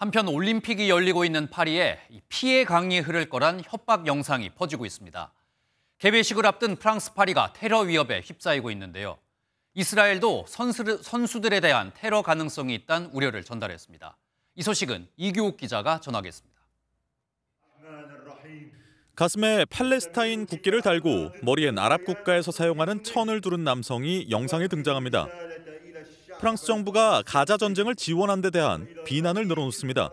한편 올림픽이 열리고 있는 파리에 피해 강이 흐를 거란 협박 영상이 퍼지고 있습니다. 개회식을 앞둔 프랑스 파리가 테러 위협에 휩싸이고 있는데요. 이스라엘도 선수들에 대한 테러 가능성이 있다는 우려를 전달했습니다. 이 소식은 이규욱 기자가 전하겠습니다. 가슴에 팔레스타인 국기를 달고 머리엔 아랍 국가에서 사용하는 천을 두른 남성이 영상에 등장합니다. 프랑스 정부가 가자 전쟁을 지원한 데 대한 비난을 늘어놓습니다.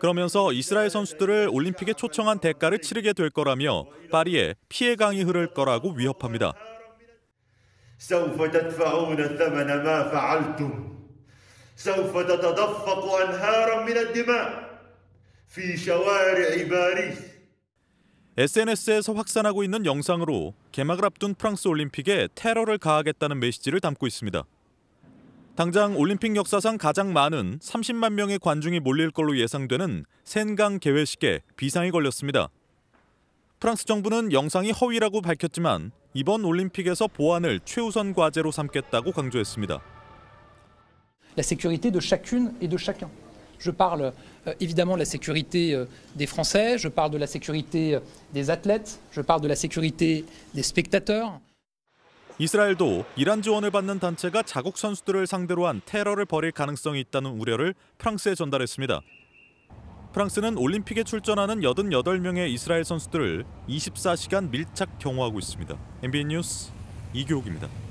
그러면서 이스라엘 선수들을 올림픽에 초청한 대가를 치르게 될 거라며 파리에 피해 강이 흐를 거라고 위협합니다. SNS에서 확산하고 있는 영상으로 개막을 앞둔 프랑스 올림픽에 테러를 가하겠다는 메시지를 담고 있습니다. 당장 올림픽 역사상 가장 많은 30만 명의 관중이 몰릴 걸로 예상되는 센강 개회식에 비상이 걸렸습니다. 프랑스 정부는 영상이 허위라고 밝혔지만 이번 올림픽에서 보안을 최우선 과제로 삼겠다고 강조했습니다. La sécurité de chacune et de chacun. Je parle évidemment de la sécurité des Français, je parle de la sécurité des athlètes, je parle de la sécurité des spectateurs. 이스라엘도 이란 지원을 받는 단체가 자국 선수들을 상대로 한 테러를 벌일 가능성이 있다는 우려를 프랑스에 전달했습니다. 프랑스는 올림픽에 출전하는 88명의 이스라엘 선수들을 24시간 밀착 경호하고 있습니다. MBN 뉴스 이규옥입니다.